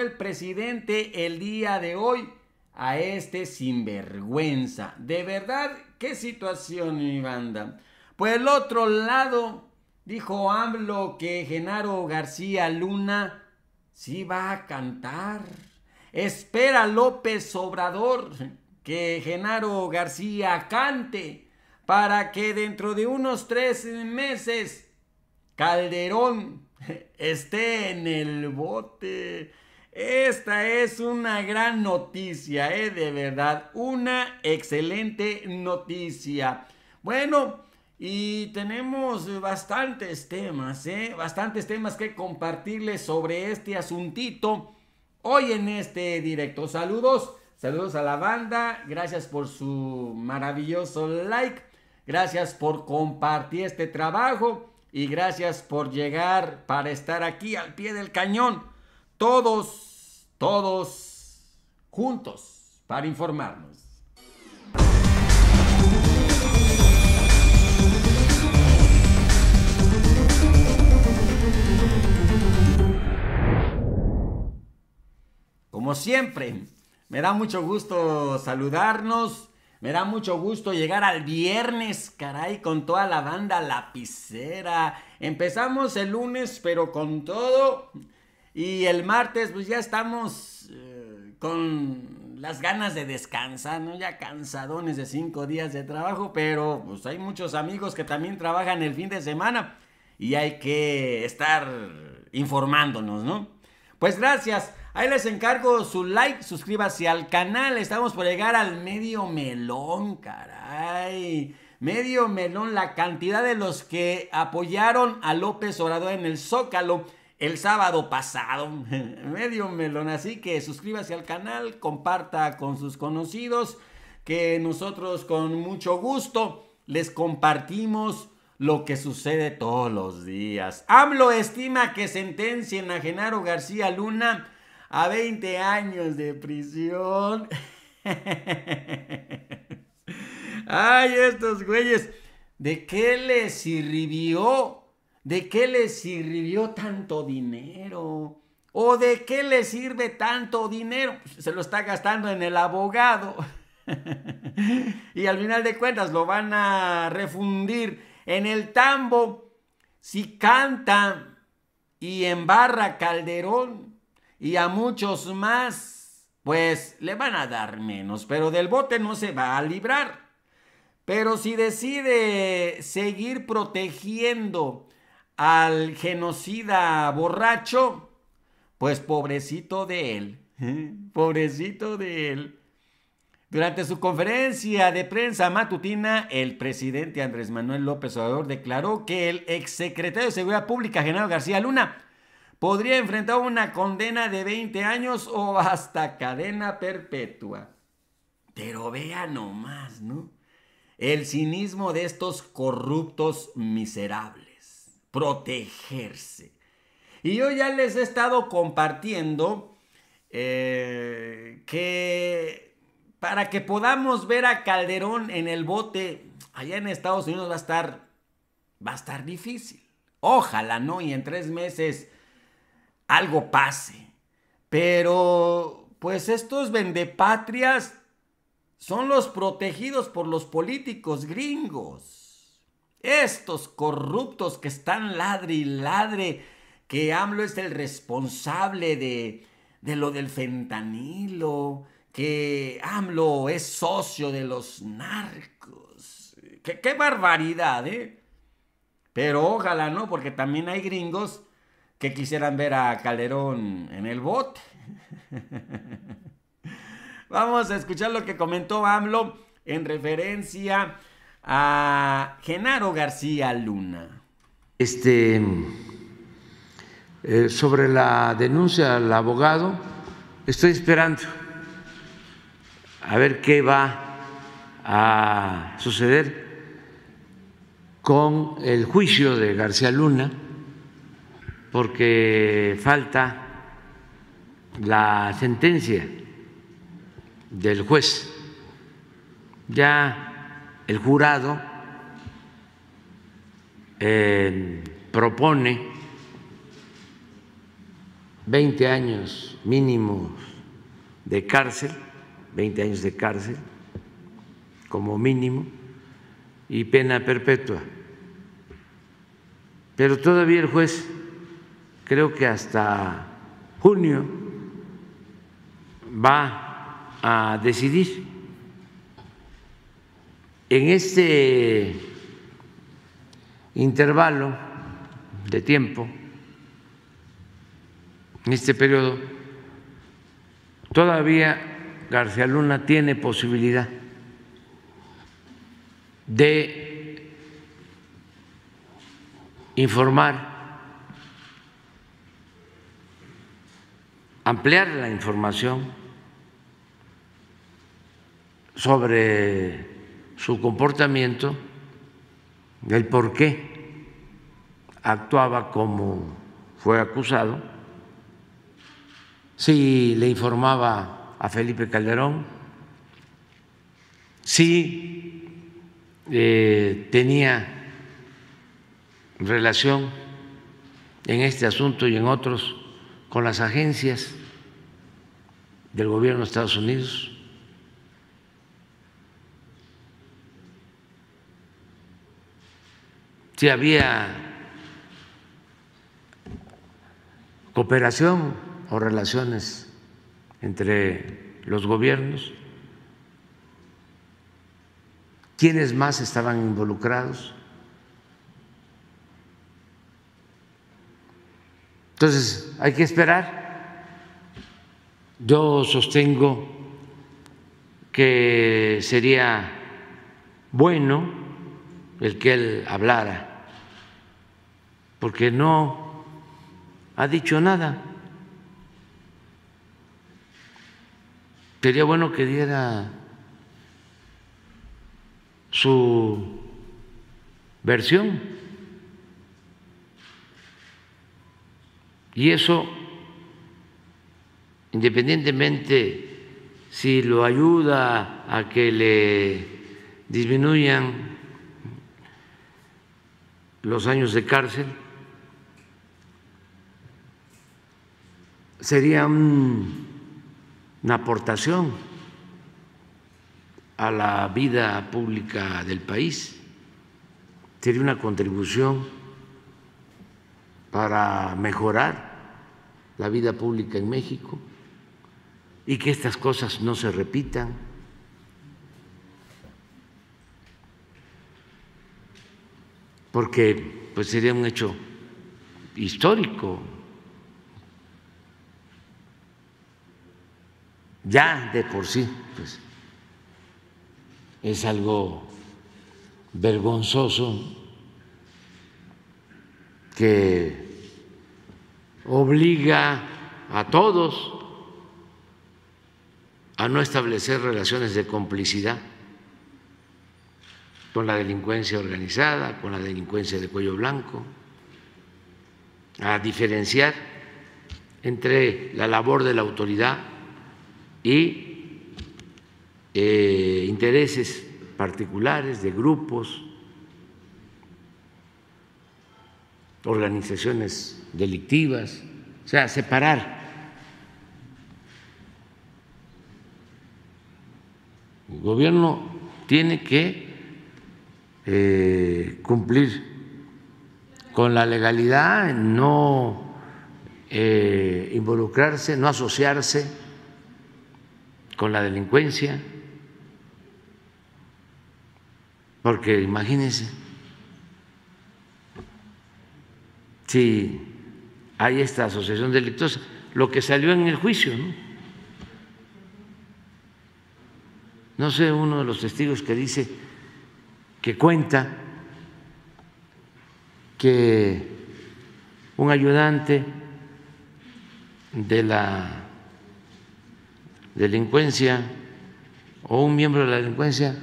el presidente el día de hoy a este sinvergüenza. De verdad, qué situación, mi banda. Por el otro lado, dijo AMLO que Genaro García Luna sí va a cantar. Espera López Obrador que Genaro García cante para que dentro de unos tres meses Calderón esté en el bote. Esta es una gran noticia, ¿eh? de verdad, una excelente noticia. Bueno, y tenemos bastantes temas, ¿eh? bastantes temas que compartirles sobre este asuntito hoy en este directo. Saludos, saludos a la banda, gracias por su maravilloso like, gracias por compartir este trabajo y gracias por llegar para estar aquí al pie del cañón todos, todos juntos para informarnos. Como siempre, me da mucho gusto saludarnos. Me da mucho gusto llegar al viernes, caray, con toda la banda lapicera. Empezamos el lunes, pero con todo. Y el martes, pues ya estamos eh, con las ganas de descansar, ¿no? Ya cansadones de cinco días de trabajo, pero pues hay muchos amigos que también trabajan el fin de semana y hay que estar informándonos, ¿no? Pues gracias. Ahí les encargo su like, suscríbase al canal. Estamos por llegar al medio melón, caray. Medio melón, la cantidad de los que apoyaron a López Obrador en el Zócalo el sábado pasado, medio melón. Así que suscríbase al canal, comparta con sus conocidos, que nosotros con mucho gusto les compartimos lo que sucede todos los días. AMLO estima que sentencien a Genaro García Luna a 20 años de prisión. Ay, estos güeyes, ¿de qué les sirvió ¿De qué le sirvió tanto dinero? ¿O de qué le sirve tanto dinero? Pues, se lo está gastando en el abogado. y al final de cuentas lo van a refundir en el tambo. Si canta y embarra Calderón y a muchos más, pues le van a dar menos, pero del bote no se va a librar. Pero si decide seguir protegiendo al genocida borracho, pues pobrecito de él, pobrecito de él. Durante su conferencia de prensa matutina, el presidente Andrés Manuel López Obrador declaró que el exsecretario de Seguridad Pública, general García Luna, podría enfrentar una condena de 20 años o hasta cadena perpetua. Pero vea nomás, ¿no? El cinismo de estos corruptos miserables protegerse. Y yo ya les he estado compartiendo eh, que para que podamos ver a Calderón en el bote, allá en Estados Unidos va a estar, va a estar difícil. Ojalá, ¿no? Y en tres meses algo pase. Pero, pues estos vendepatrias son los protegidos por los políticos gringos. Estos corruptos que están ladre y ladre, que AMLO es el responsable de, de lo del fentanilo, que AMLO es socio de los narcos. ¡Qué, barbaridad, eh! Pero ojalá no, porque también hay gringos que quisieran ver a Calderón en el bote. Vamos a escuchar lo que comentó AMLO en referencia a Genaro García Luna. Este, eh, sobre la denuncia al abogado, estoy esperando a ver qué va a suceder con el juicio de García Luna, porque falta la sentencia del juez. Ya el jurado eh, propone 20 años mínimos de cárcel, 20 años de cárcel como mínimo y pena perpetua. Pero todavía el juez, creo que hasta junio, va a decidir en este intervalo de tiempo, en este periodo, todavía García Luna tiene posibilidad de informar, ampliar la información sobre su comportamiento, el por qué actuaba como fue acusado, si le informaba a Felipe Calderón, si eh, tenía relación en este asunto y en otros con las agencias del gobierno de Estados Unidos si había cooperación o relaciones entre los gobiernos, quiénes más estaban involucrados. Entonces, hay que esperar. Yo sostengo que sería bueno el que él hablara porque no ha dicho nada. Sería bueno que diera su versión. Y eso, independientemente si lo ayuda a que le disminuyan los años de cárcel, sería una aportación a la vida pública del país, sería una contribución para mejorar la vida pública en México y que estas cosas no se repitan. Porque pues sería un hecho histórico ya de por sí, pues es algo vergonzoso que obliga a todos a no establecer relaciones de complicidad con la delincuencia organizada, con la delincuencia de cuello blanco, a diferenciar entre la labor de la autoridad y eh, intereses particulares de grupos, organizaciones delictivas, o sea, separar El gobierno tiene que eh, cumplir con la legalidad, no eh, involucrarse, no asociarse con la delincuencia, porque imagínense, si hay esta asociación delictosa, lo que salió en el juicio, ¿no? No sé, uno de los testigos que dice que cuenta que un ayudante de la delincuencia o un miembro de la delincuencia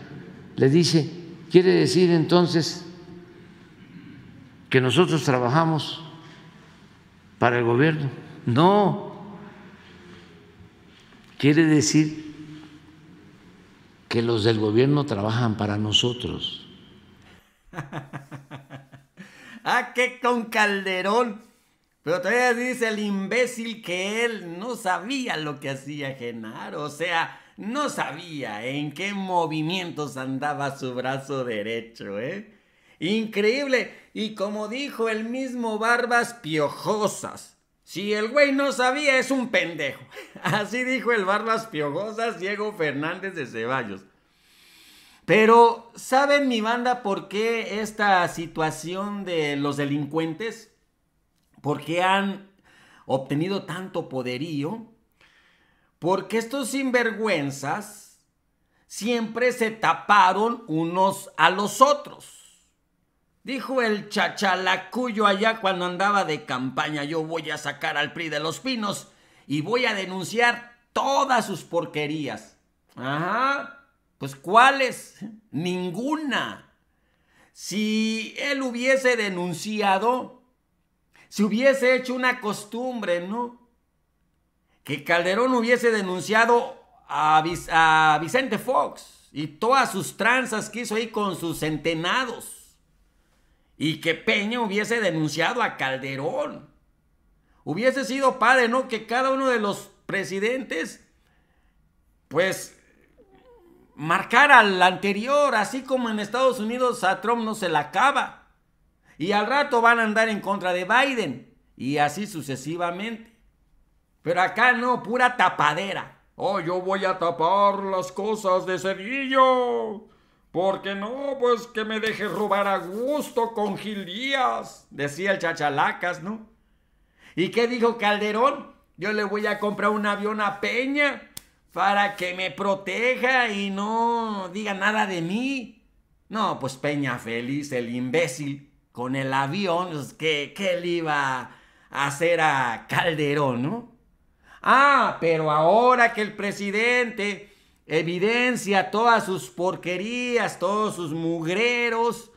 le dice, quiere decir entonces que nosotros trabajamos para el gobierno. No, quiere decir que los del gobierno trabajan para nosotros. ah, qué con Calderón pero todavía dice el imbécil que él no sabía lo que hacía Genaro, o sea, no sabía en qué movimientos andaba su brazo derecho, ¿eh? Increíble. Y como dijo el mismo Barbas Piojosas, si el güey no sabía es un pendejo. Así dijo el Barbas Piojosas Diego Fernández de Ceballos. Pero, ¿saben mi banda por qué esta situación de los delincuentes? porque han obtenido tanto poderío, porque estos sinvergüenzas siempre se taparon unos a los otros. Dijo el chachalacuyo allá cuando andaba de campaña, yo voy a sacar al PRI de los pinos y voy a denunciar todas sus porquerías. Ajá, pues ¿cuáles? Ninguna. Si él hubiese denunciado se hubiese hecho una costumbre, ¿no? Que Calderón hubiese denunciado a, Vicente Fox y todas sus tranzas que hizo ahí con sus centenados. Y que Peña hubiese denunciado a Calderón. Hubiese sido padre, ¿no? Que cada uno de los presidentes, pues marcara al anterior, así como en Estados Unidos a Trump no se la acaba. Y al rato van a andar en contra de Biden. Y así sucesivamente. Pero acá no, pura tapadera. Oh, yo voy a tapar las cosas de Cedillo. Porque no, pues que me deje robar a gusto con Gil Díaz. decía el chachalacas, ¿no? ¿Y qué dijo Calderón? Yo le voy a comprar un avión a Peña para que me proteja y no diga nada de mí. No, pues Peña feliz, el imbécil con el avión, pues, que ¿qué, le iba a hacer a Calderón, no? Ah, pero ahora que el presidente evidencia todas sus porquerías, todos sus mugreros,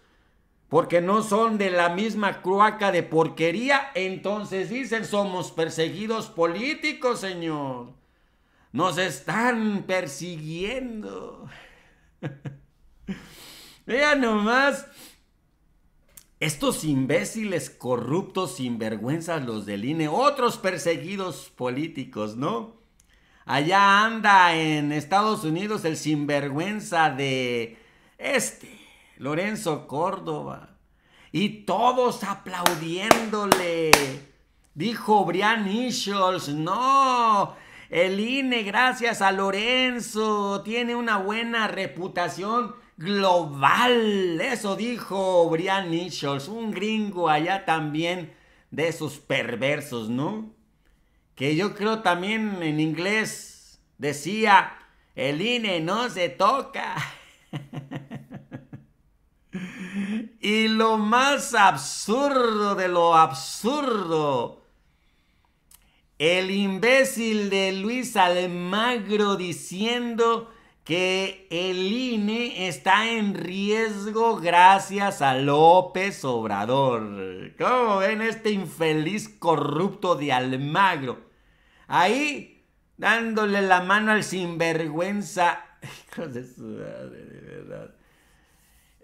porque no son de la misma cloaca de porquería, entonces dicen somos perseguidos políticos, señor. Nos están persiguiendo. Vean nomás estos imbéciles corruptos, sinvergüenzas, los del INE, otros perseguidos políticos, ¿no? Allá anda en Estados Unidos el sinvergüenza de este, Lorenzo Córdoba. Y todos aplaudiéndole. Dijo Brian Nichols, no, el INE, gracias a Lorenzo, tiene una buena reputación global. Eso dijo Brian Nichols, un gringo allá también de esos perversos, ¿no? Que yo creo también en inglés decía, el INE no se toca. y lo más absurdo de lo absurdo. El imbécil de Luis Almagro diciendo que el INE está en riesgo gracias a López Obrador. ¿Cómo ven este infeliz corrupto de Almagro? Ahí dándole la mano al sinvergüenza.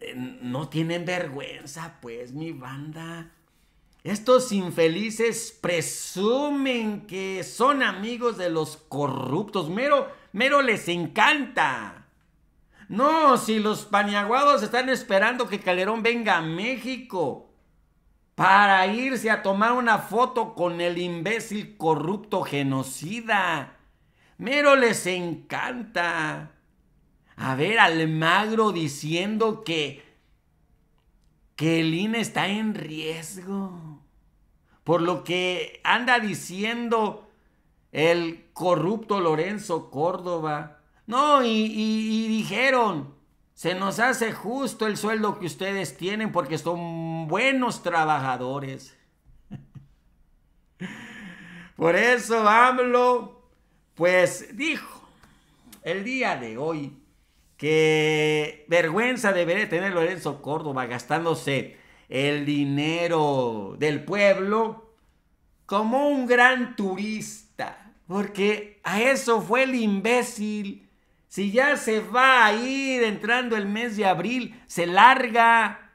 Eh, no tienen vergüenza, pues, mi banda. Estos infelices presumen que son amigos de los corruptos. Mero mero les encanta. No, si los paniaguados están esperando que Calderón venga a México para irse a tomar una foto con el imbécil corrupto genocida. Mero les encanta. A ver, Almagro diciendo que que el INE está en riesgo. Por lo que anda diciendo el corrupto Lorenzo Córdoba. No, y, dijeron, se nos hace justo el sueldo que ustedes tienen porque son buenos trabajadores. Por eso AMLO, pues dijo el día de hoy que vergüenza debería tener Lorenzo Córdoba gastándose el dinero del pueblo como un gran turista porque a eso fue el imbécil. Si ya se va a ir entrando el mes de abril, se larga.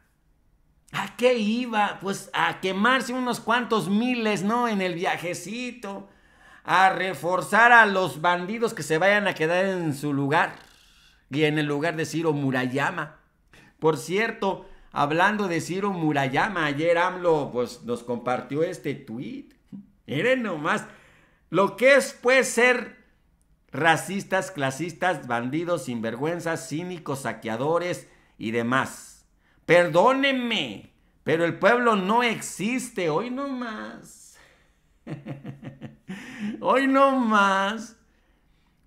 ¿A qué iba? Pues a quemarse unos cuantos miles, ¿no? En el viajecito. A reforzar a los bandidos que se vayan a quedar en su lugar. Y en el lugar de Ciro Murayama. Por cierto, hablando de Ciro Murayama, ayer AMLO pues, nos compartió este tweet. Miren nomás lo que es, puede ser racistas, clasistas, bandidos, sinvergüenzas, cínicos, saqueadores y demás. Perdónenme, pero el pueblo no existe, hoy no más. hoy no más.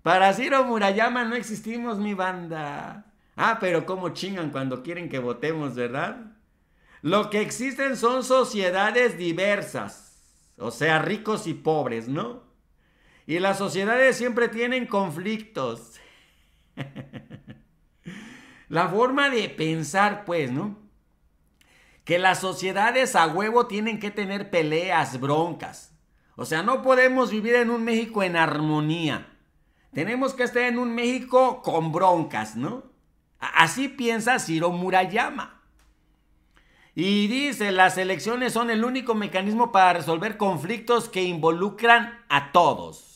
Para Ciro Murayama no existimos, mi banda. Ah, pero cómo chingan cuando quieren que votemos, ¿verdad? Lo que existen son sociedades diversas, o sea, ricos y pobres, ¿no? Y las sociedades siempre tienen conflictos. La forma de pensar, pues, ¿no? Que las sociedades a huevo tienen que tener peleas, broncas. O sea, no podemos vivir en un México en armonía. Tenemos que estar en un México con broncas, ¿no? Así piensa Ciro Murayama. Y dice, las elecciones son el único mecanismo para resolver conflictos que involucran a todos.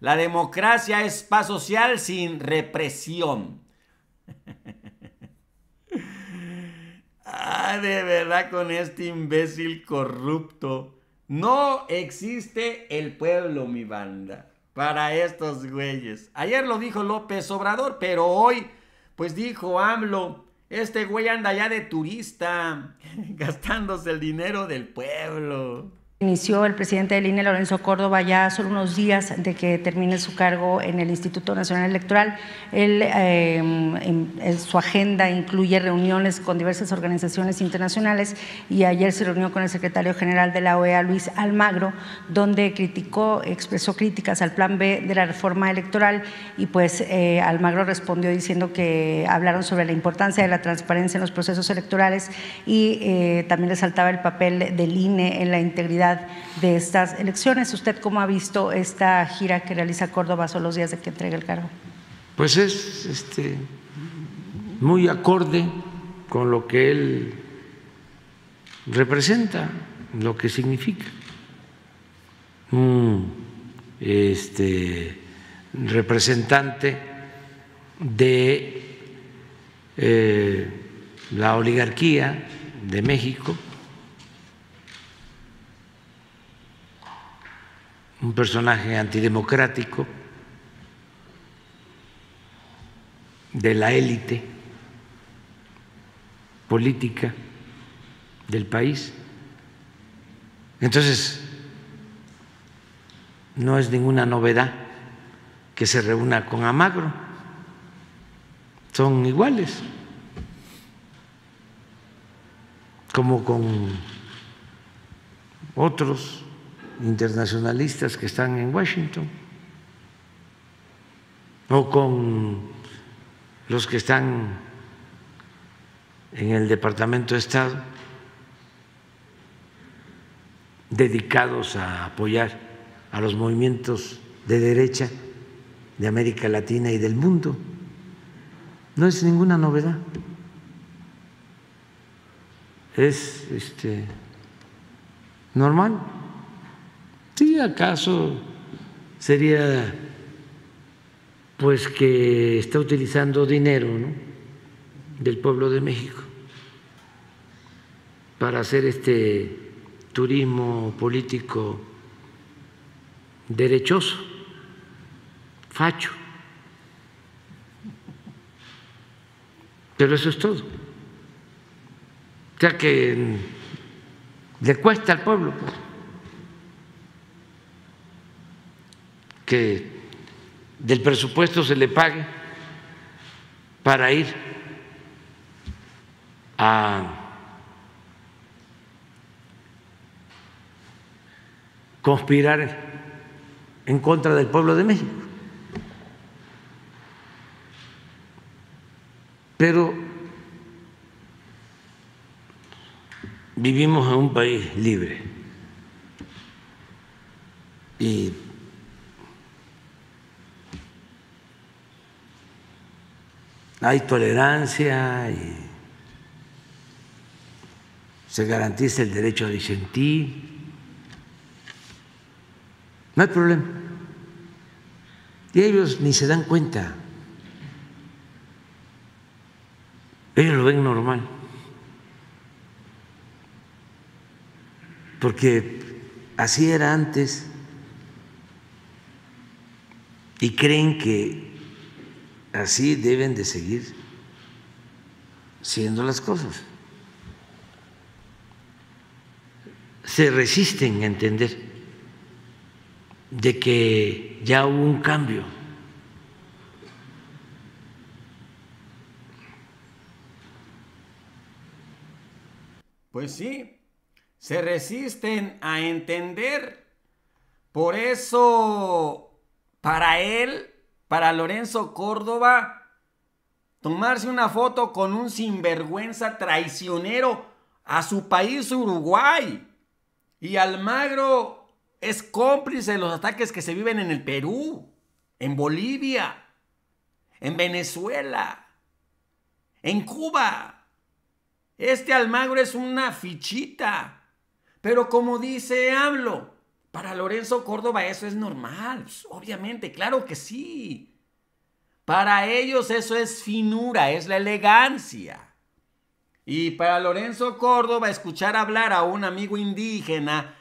La democracia es paz social sin represión. ah, de verdad con este imbécil corrupto. No existe el pueblo, mi banda, para estos güeyes. Ayer lo dijo López Obrador, pero hoy, pues dijo AMLO, este güey anda ya de turista, gastándose el dinero del pueblo. Inició el presidente del INE, Lorenzo Córdoba, ya solo unos días de que termine su cargo en el Instituto Nacional Electoral. Eh, su agenda incluye reuniones con diversas organizaciones internacionales y ayer se reunió con el secretario general de la OEA, Luis Almagro, donde criticó, expresó críticas al plan B de la reforma electoral y pues eh, Almagro respondió diciendo que hablaron sobre la importancia de la transparencia en los procesos electorales y también eh, también resaltaba el papel del INE en la integridad de estas elecciones. ¿Usted cómo ha visto esta gira que realiza Córdoba solo los días de que entregue el cargo? Pues es este, muy acorde con lo que él representa, lo que significa. Un este, representante de eh, la oligarquía de México un personaje antidemocrático de la élite política del país. Entonces, no es ninguna novedad que se reúna con Amagro, son iguales, como con otros internacionalistas que están en Washington o con los que están en el Departamento de Estado dedicados a apoyar a los movimientos de derecha de América Latina y del mundo. No es ninguna novedad. Es este normal. ¿Sí acaso sería pues que está utilizando dinero del pueblo de México para hacer este turismo político derechoso, facho. Pero eso es todo. O sea que mm, le cuesta al pueblo. Pues. que del presupuesto se le pague para ir a conspirar en contra del pueblo de México. Pero vivimos en un país libre y hay tolerancia y se garantiza el derecho a disentir. No hay problema. Y ellos ni se dan cuenta. Ellos lo ven normal. Porque así era antes. Y creen que así deben de seguir siendo las cosas. Se resisten a entender de que ya hubo un cambio. Pues sí, se resisten a entender. Por eso, para él, para Lorenzo Córdoba tomarse una foto con un sinvergüenza traicionero a su país Uruguay. Y Almagro es cómplice de los ataques que se viven en el Perú, en Bolivia, en Venezuela, en Cuba. Este Almagro es una fichita. Pero como dice hablo para Lorenzo Córdoba eso es normal, pues, obviamente, claro que sí. Para ellos eso es finura, es la elegancia. Y para Lorenzo Córdoba escuchar hablar a un amigo indígena,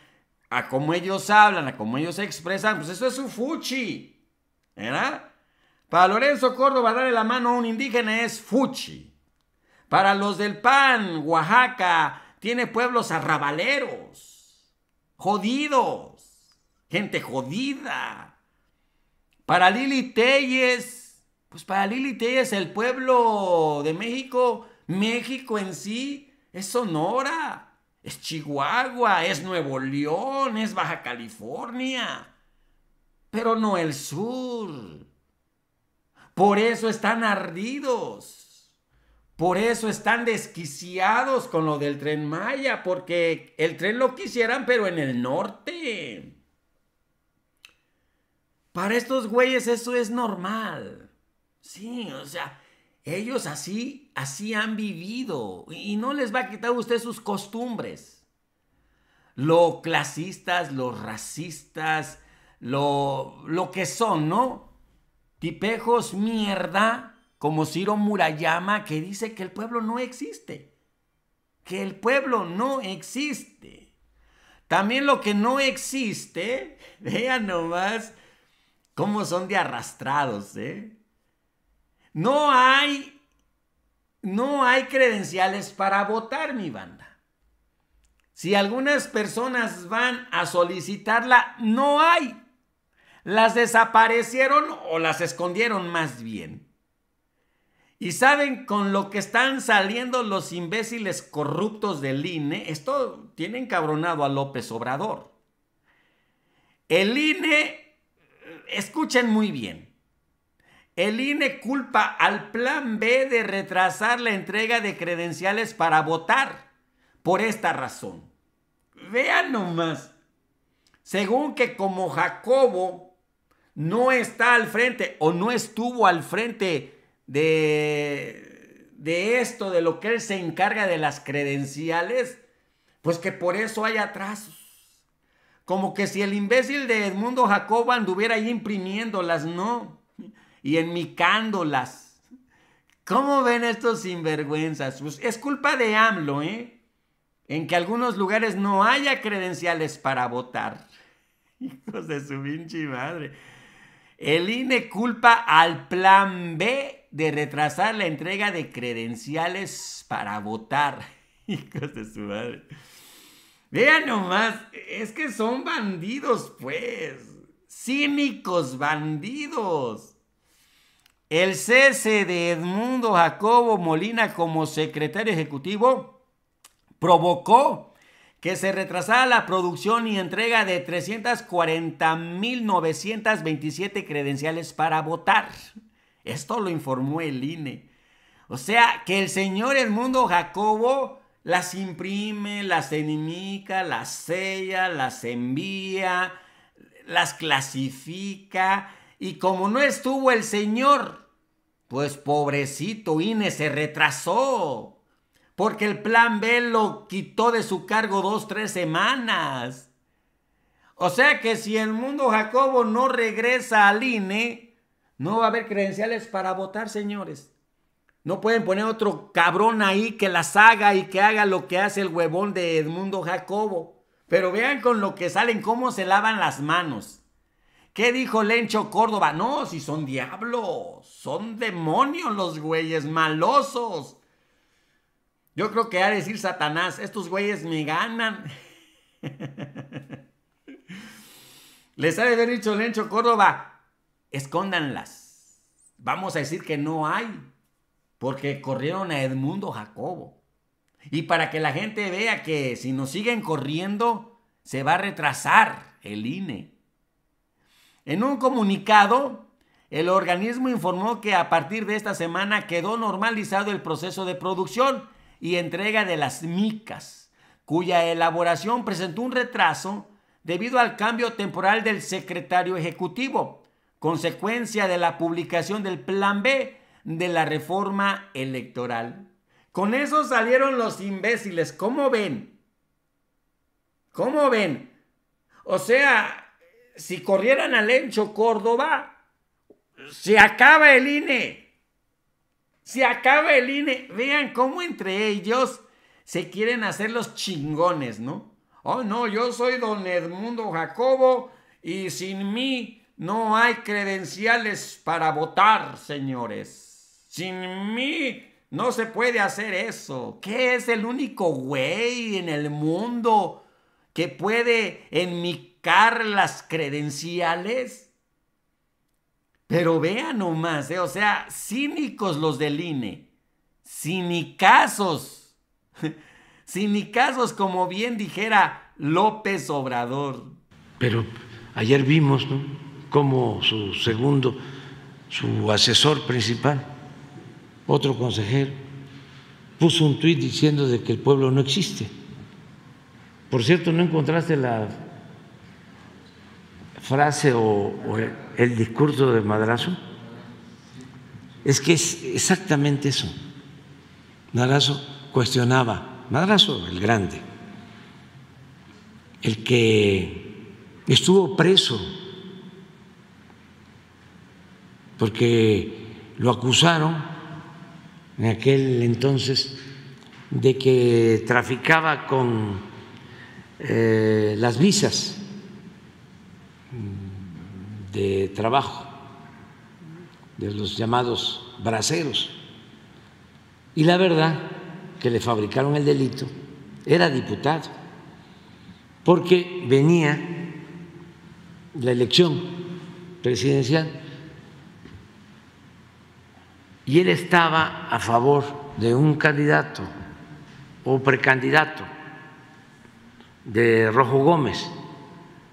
a cómo ellos hablan, a cómo ellos expresan, pues eso es un fuchi. ¿Verdad? Para Lorenzo Córdoba darle la mano a un indígena es fuchi. Para los del PAN, Oaxaca tiene pueblos arrabaleros, jodido gente jodida. Para Lili Telles, pues para Lili Telles el pueblo de México, México en sí, es Sonora, es Chihuahua, es Nuevo León, es Baja California, pero no el sur. Por eso están ardidos. Por eso están desquiciados con lo del tren Maya, porque el tren lo quisieran, pero en el norte. Para estos güeyes eso es normal. Sí, o sea, ellos así, así han vivido y no les va a quitar usted sus costumbres. Lo clasistas, los racistas, lo, lo que son, ¿no? Tipejos mierda, como Ciro Murayama, que dice que el pueblo no existe. Que el pueblo no existe. También lo que no existe, vean nomás, ¿Cómo son de arrastrados, eh? No hay, no hay credenciales para votar, mi banda. Si algunas personas van a solicitarla, no hay. Las desaparecieron o las escondieron más bien. Y saben con lo que están saliendo los imbéciles corruptos del INE, esto tiene encabronado a López Obrador. El INE escuchen muy bien. El INE culpa al plan B de retrasar la entrega de credenciales para votar por esta razón. Vean nomás. Según que como Jacobo no está al frente o no estuvo al frente de, de esto, de lo que él se encarga de las credenciales, pues que por eso hay atrasos. Como que si el imbécil de Edmundo Jacobo anduviera ahí imprimiéndolas, ¿no? Y enmicándolas. ¿Cómo ven estos sinvergüenzas? Pues es culpa de AMLO, ¿eh? En que algunos lugares no haya credenciales para votar. Hijos de su pinche madre. El INE culpa al plan B de retrasar la entrega de credenciales para votar. Hijos de su madre. Vean nomás, es que son bandidos, pues. Cínicos bandidos. El cese de Edmundo Jacobo Molina como secretario ejecutivo provocó que se retrasara la producción y entrega de 340.927 credenciales para votar. Esto lo informó el INE. O sea, que el señor Edmundo Jacobo las imprime, las enimica, las sella, las envía, las clasifica. Y como no estuvo el Señor, pues pobrecito Ine se retrasó, porque el plan B lo quitó de su cargo dos, tres semanas. O sea que si el mundo Jacobo no regresa al INE, no va a haber credenciales para votar, señores. No pueden poner otro cabrón ahí que las haga y que haga lo que hace el huevón de Edmundo Jacobo. Pero vean con lo que salen, cómo se lavan las manos. ¿Qué dijo Lencho Córdoba? No, si son diablos, son demonios los güeyes, malosos. Yo creo que ha de decir Satanás, estos güeyes me ganan. Les ha de haber dicho Lencho Córdoba, escóndanlas. Vamos a decir que no hay porque corrieron a Edmundo Jacobo. Y para que la gente vea que si nos siguen corriendo, se va a retrasar el INE. En un comunicado, el organismo informó que a partir de esta semana quedó normalizado el proceso de producción y entrega de las micas, cuya elaboración presentó un retraso debido al cambio temporal del secretario ejecutivo, consecuencia de la publicación del Plan B de la reforma electoral. Con eso salieron los imbéciles. ¿Cómo ven? ¿Cómo ven? O sea, si corrieran al Encho Córdoba, se acaba el INE. Se acaba el INE. Vean cómo entre ellos se quieren hacer los chingones, ¿no? Oh, no, yo soy don Edmundo Jacobo y sin mí no hay credenciales para votar, señores. Sin mí no se puede hacer eso. ¿Qué es el único güey en el mundo que puede enmicar las credenciales? Pero vean nomás, eh, o sea, cínicos los del INE, cinicazos, casos como bien dijera López Obrador. Pero ayer vimos, ¿no? Como su segundo, su asesor principal, otro consejero puso un tuit diciendo de que el pueblo no existe. Por cierto, ¿no encontraste la frase o, el discurso de Madrazo? Es que es exactamente eso. Madrazo cuestionaba, Madrazo el grande, el que estuvo preso porque lo acusaron en aquel entonces de que traficaba con eh, las visas mm, de trabajo de los llamados braceros. Y la verdad que le fabricaron el delito, era diputado, porque venía la elección presidencial y él estaba a favor de un candidato o precandidato de Rojo Gómez.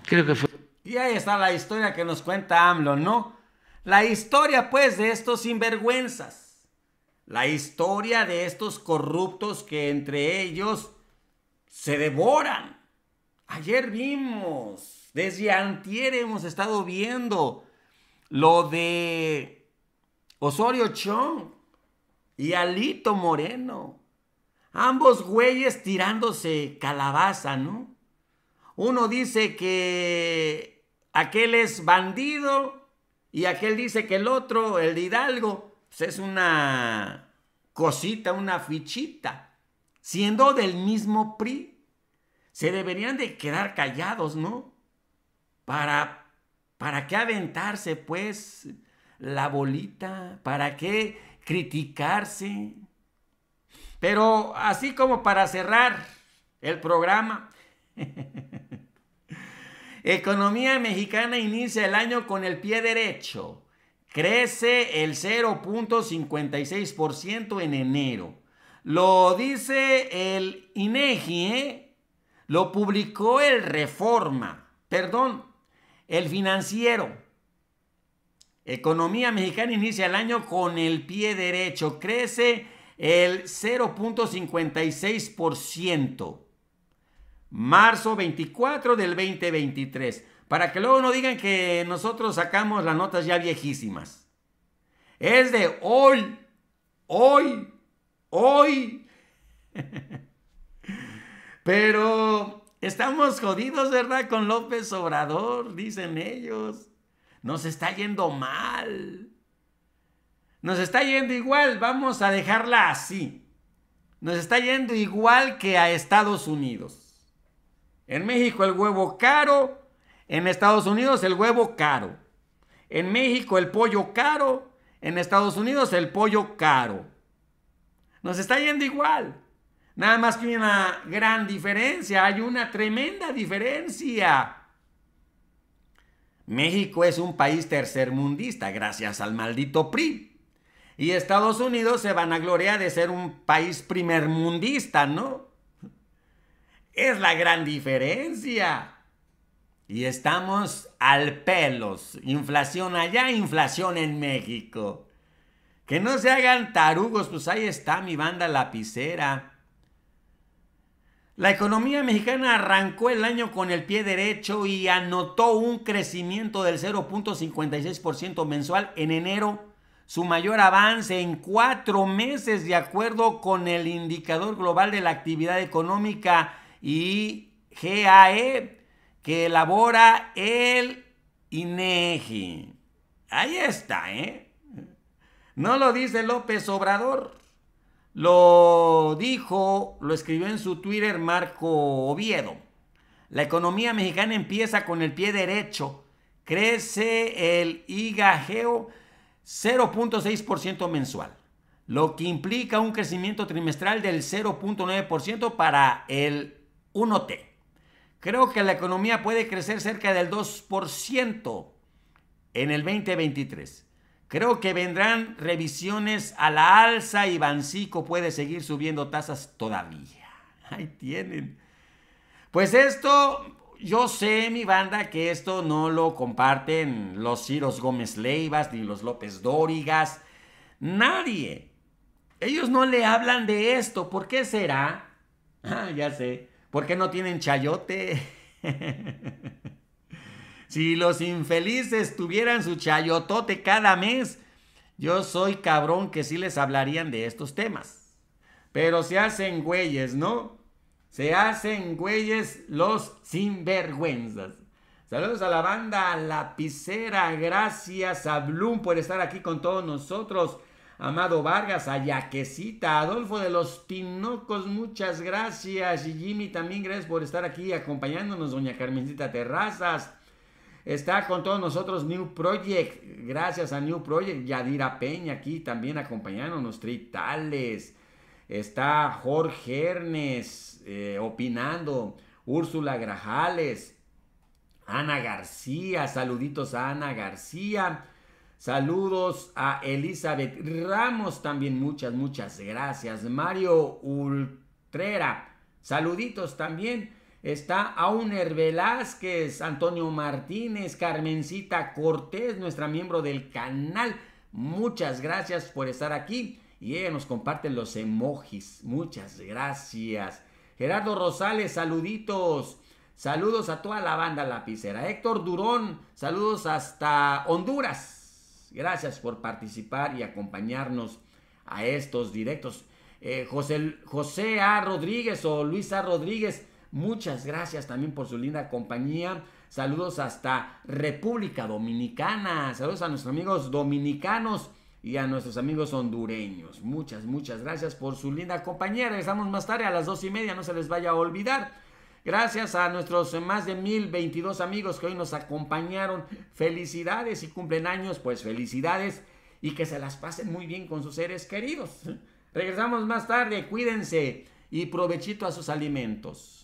Creo que fue. Y ahí está la historia que nos cuenta AMLO, ¿no? La historia, pues, de estos sinvergüenzas. La historia de estos corruptos que entre ellos se devoran. Ayer vimos, desde antier hemos estado viendo lo de Osorio Chong y Alito Moreno. Ambos güeyes tirándose calabaza, ¿no? Uno dice que aquel es bandido y aquel dice que el otro, el Hidalgo, pues es una cosita, una fichita, siendo del mismo PRI. Se deberían de quedar callados, ¿no? Para, para qué aventarse, pues, la bolita? ¿Para qué criticarse? Pero así como para cerrar el programa, economía mexicana inicia el año con el pie derecho. Crece el 0.56% en enero. Lo dice el INEGI, ¿eh? lo publicó el Reforma, perdón, el financiero. Economía mexicana inicia el año con el pie derecho, crece el 0.56%. Marzo 24 del 2023. Para que luego no digan que nosotros sacamos las notas ya viejísimas. Es de hoy, hoy, hoy. Pero estamos jodidos, ¿verdad? Con López Obrador, dicen ellos. Nos está yendo mal. Nos está yendo igual, vamos a dejarla así. Nos está yendo igual que a Estados Unidos. En México el huevo caro, en Estados Unidos el huevo caro. En México el pollo caro, en Estados Unidos el pollo caro. Nos está yendo igual. Nada más que una gran diferencia, hay una tremenda diferencia. México es un país tercermundista gracias al maldito PRI. Y Estados Unidos se van a gloriar de ser un país primermundista, ¿no? Es la gran diferencia. Y estamos al pelos. Inflación allá, inflación en México. Que no se hagan tarugos, pues ahí está mi banda lapicera. La economía mexicana arrancó el año con el pie derecho y anotó un crecimiento del 0.56% mensual en enero, su mayor avance en cuatro meses de acuerdo con el indicador global de la actividad económica y GAE que elabora el INEGI. E Ahí está, ¿eh? No lo dice López Obrador. Lo dijo, lo escribió en su Twitter Marco Oviedo. La economía mexicana empieza con el pie derecho. Crece el IGAGEO 0.6% mensual, lo que implica un crecimiento trimestral del 0.9% para el 1T. Creo que la economía puede crecer cerca del 2% en el 2023. Creo que vendrán revisiones a la alza y Bancico puede seguir subiendo tasas todavía. Ahí tienen. Pues esto, yo sé, mi banda, que esto no lo comparten los Ciros Gómez Leivas ni los López Dórigas. Nadie. Ellos no le hablan de esto. ¿Por qué será? Ah, ya sé. ¿Por qué no tienen chayote? Si los infelices tuvieran su chayotote cada mes, yo soy cabrón que sí les hablarían de estos temas. Pero se hacen güeyes, ¿no? Se hacen güeyes los sinvergüenzas. Saludos a la banda Lapicera. Gracias a Bloom por estar aquí con todos nosotros. Amado Vargas, a Yaquecita, Adolfo de los Tinocos, muchas gracias. Y Jimmy también, gracias por estar aquí acompañándonos, doña Carmencita Terrazas. Está con todos nosotros New Project. Gracias a New Project. Yadira Peña aquí también acompañándonos. Tritales. Está Jorge Hernes eh, opinando. Úrsula Grajales. Ana García. Saluditos a Ana García. Saludos a Elizabeth Ramos también. Muchas, muchas gracias. Mario Ultrera. Saluditos también está Auner Velázquez, Antonio Martínez, Carmencita Cortés, nuestra miembro del canal. Muchas gracias por estar aquí. Y ella nos comparten los emojis. Muchas gracias. Gerardo Rosales, saluditos. Saludos a toda la banda lapicera. Héctor Durón, saludos hasta Honduras. Gracias por participar y acompañarnos a estos directos. Eh, José, José A. Rodríguez o Luisa Rodríguez, Muchas gracias también por su linda compañía. Saludos hasta República Dominicana. Saludos a nuestros amigos dominicanos y a nuestros amigos hondureños. Muchas, muchas gracias por su linda compañía. Regresamos más tarde a las dos y media, no se les vaya a olvidar. Gracias a nuestros más de mil veintidós amigos que hoy nos acompañaron. Felicidades y cumplen años, pues felicidades y que se las pasen muy bien con sus seres queridos. Regresamos más tarde, cuídense y provechito a sus alimentos.